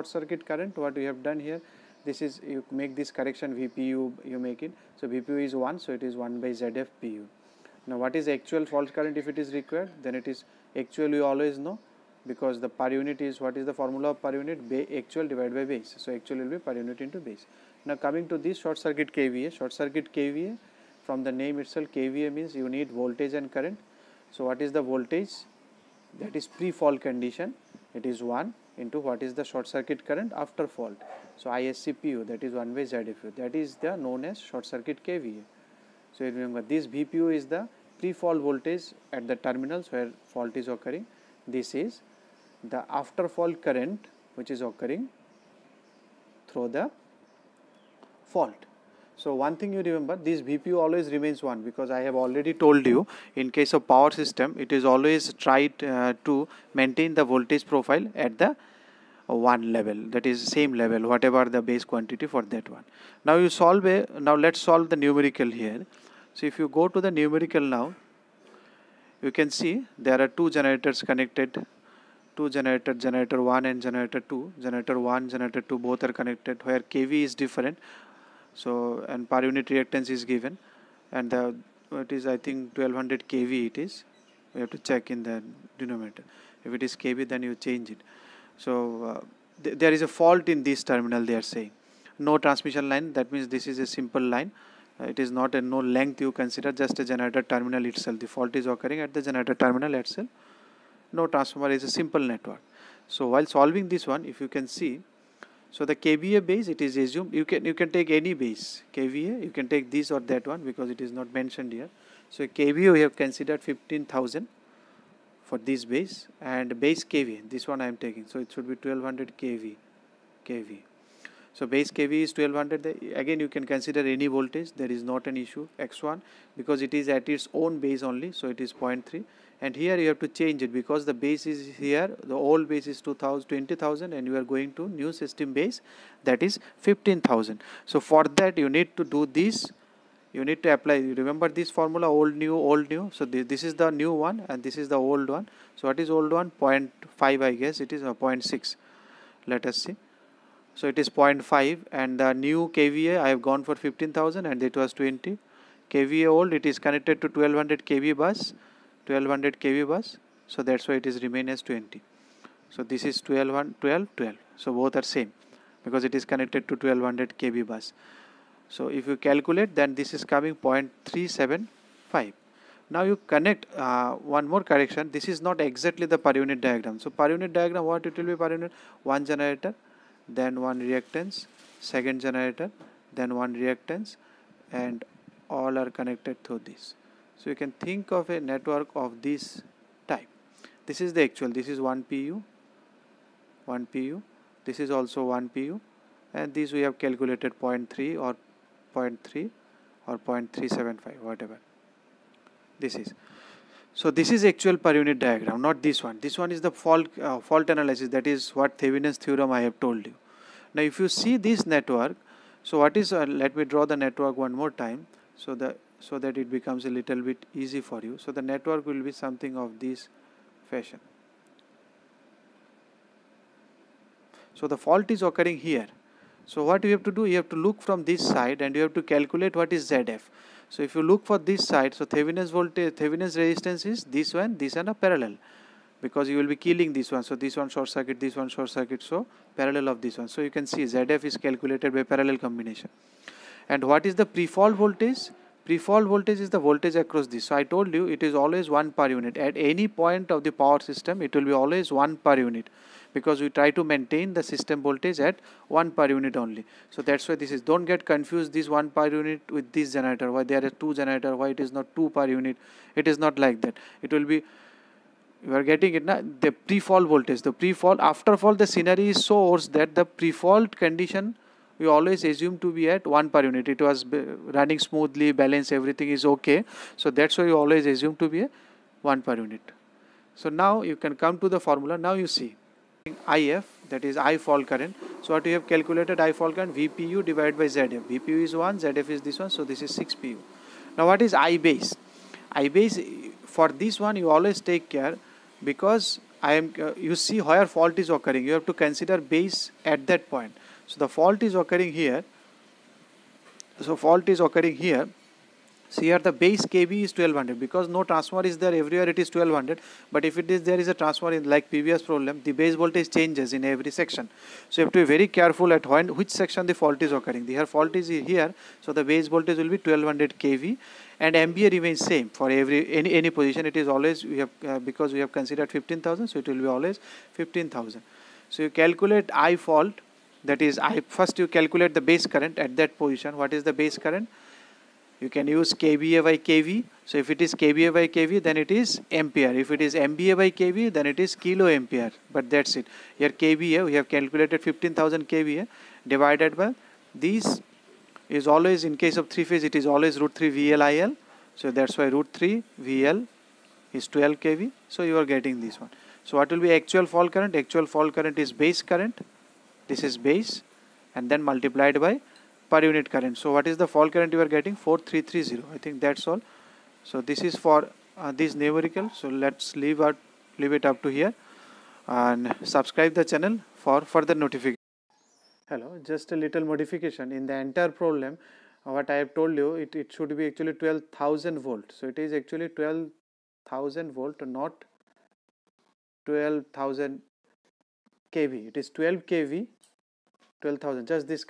short circuit current what we have done here this is you make this correction VPU you make it so VPU is 1 so it is 1 by ZFPU now what is actual fault current if it is required then it is actual you always know because the per unit is what is the formula per unit ba actual divided by base so actual will be per unit into base now coming to this short circuit KVA short circuit KVA from the name itself KVA means you need voltage and current so what is the voltage that is pre-fault condition it is 1 into what is the short circuit current after fault. So, ISCPU that is 1 by ZFU that is the known as short circuit KVA. So, remember this VPU is the pre-fault voltage at the terminals where fault is occurring. This is the after fault current which is occurring through the fault. So one thing you remember, this VPU always remains 1 because I have already told you in case of power system, it is always tried uh, to maintain the voltage profile at the 1 level that is same level whatever the base quantity for that one now you solve a now let's solve the numerical here so if you go to the numerical now you can see there are two generators connected two generators, generator 1 and generator 2 generator 1 generator 2 both are connected where kv is different so and per unit reactance is given and the it is I think 1200 kV it is we have to check in the denominator if it is kV then you change it so uh, th there is a fault in this terminal they are saying no transmission line that means this is a simple line uh, it is not a no length you consider just a generator terminal itself the fault is occurring at the generator terminal itself no transformer is a simple network so while solving this one if you can see so the KVA base it is assumed you can you can take any base KVA you can take this or that one because it is not mentioned here. So KVA we have considered 15,000 for this base and base KV this one I am taking so it should be 1200 KV KV. So base KV is 1200 again you can consider any voltage there is not an issue x1 because it is at its own base only so it is 0.3 and here you have to change it because the base is here the old base is 2000 20000 and you are going to new system base that is 15000 so for that you need to do this you need to apply you remember this formula old new old new so th this is the new one and this is the old one so what is old one 0.5 i guess it is uh, 0.6 let us see so it is 0.5 and the new kva i have gone for 15000 and it was 20 kva old it is connected to 1200 kv bus 1200 kV bus so that's why it is remain as 20 so this is 12 12 12 so both are same because it is connected to 1200 kV bus so if you calculate then this is coming 0.375 now you connect uh, one more correction this is not exactly the per unit diagram so per unit diagram what it will be per unit one generator then one reactance second generator then one reactance and all are connected through this so you can think of a network of this type. This is the actual, this is one PU, one PU, this is also one PU and this we have calculated 0.3 or 0.3 or 0.375 whatever this is. So this is actual per unit diagram, not this one. This one is the fault uh, fault analysis. That is what Thevenin's theorem I have told you. Now if you see this network, so what is? Uh, let me draw the network one more time. So the so that it becomes a little bit easy for you so the network will be something of this fashion so the fault is occurring here so what you have to do you have to look from this side and you have to calculate what is ZF so if you look for this side so Thevenin's voltage Thevenin's resistance is this one this are a parallel because you will be killing this one so this one short circuit this one short circuit so parallel of this one so you can see ZF is calculated by parallel combination and what is the pre-fault voltage Pre-fault voltage is the voltage across this. So I told you it is always 1 per unit. At any point of the power system, it will be always 1 per unit because we try to maintain the system voltage at 1 per unit only. So that's why this is. Don't get confused this 1 per unit with this generator. Why there are 2 generator, why it is not 2 per unit. It is not like that. It will be you are getting it now the pre fault voltage the pre fault after fall the scenario is so worse that the pre-fault condition we always assume to be at 1 per unit. It was uh, running smoothly, balance, everything is okay. So that's why you always assume to be a 1 per unit. So now you can come to the formula. Now you see IF that is I fall current. So what you have calculated I fall current VPU divided by ZF. VPU is 1, ZF is this one, so this is 6PU. Now what is I base? I base for this one you always take care because I am uh, you see where fault is occurring. You have to consider base at that point. So the fault is occurring here. So fault is occurring here. So here the base kV is 1200 because no transformer is there everywhere it is 1200 but if it is there is a transformer in like previous problem the base voltage changes in every section. So you have to be very careful at when, which section the fault is occurring. The fault is here so the base voltage will be 1200 kV and MBA remains same for every any, any position it is always we have uh, because we have considered 15000 so it will be always 15000. So you calculate I fault that is I first you calculate the base current at that position what is the base current you can use kVA by kV so if it is kVA by kV then it is ampere if it is MVA by kV then it is kilo ampere but that's it here kVA we have calculated 15000 kVA divided by these is always in case of three phase it is always root 3 VLIL so that's why root 3 VL is 12 kV so you are getting this one so what will be actual fall current actual fall current is base current this is base and then multiplied by per unit current so what is the fault current you are getting 4330 i think that's all so this is for uh, this numerical so let's leave out leave it up to here and subscribe the channel for further notification hello just a little modification in the entire problem uh, what i have told you it, it should be actually 12000 volt so it is actually 12000 volt not 12000 kv it is 12 kv 12,000 just this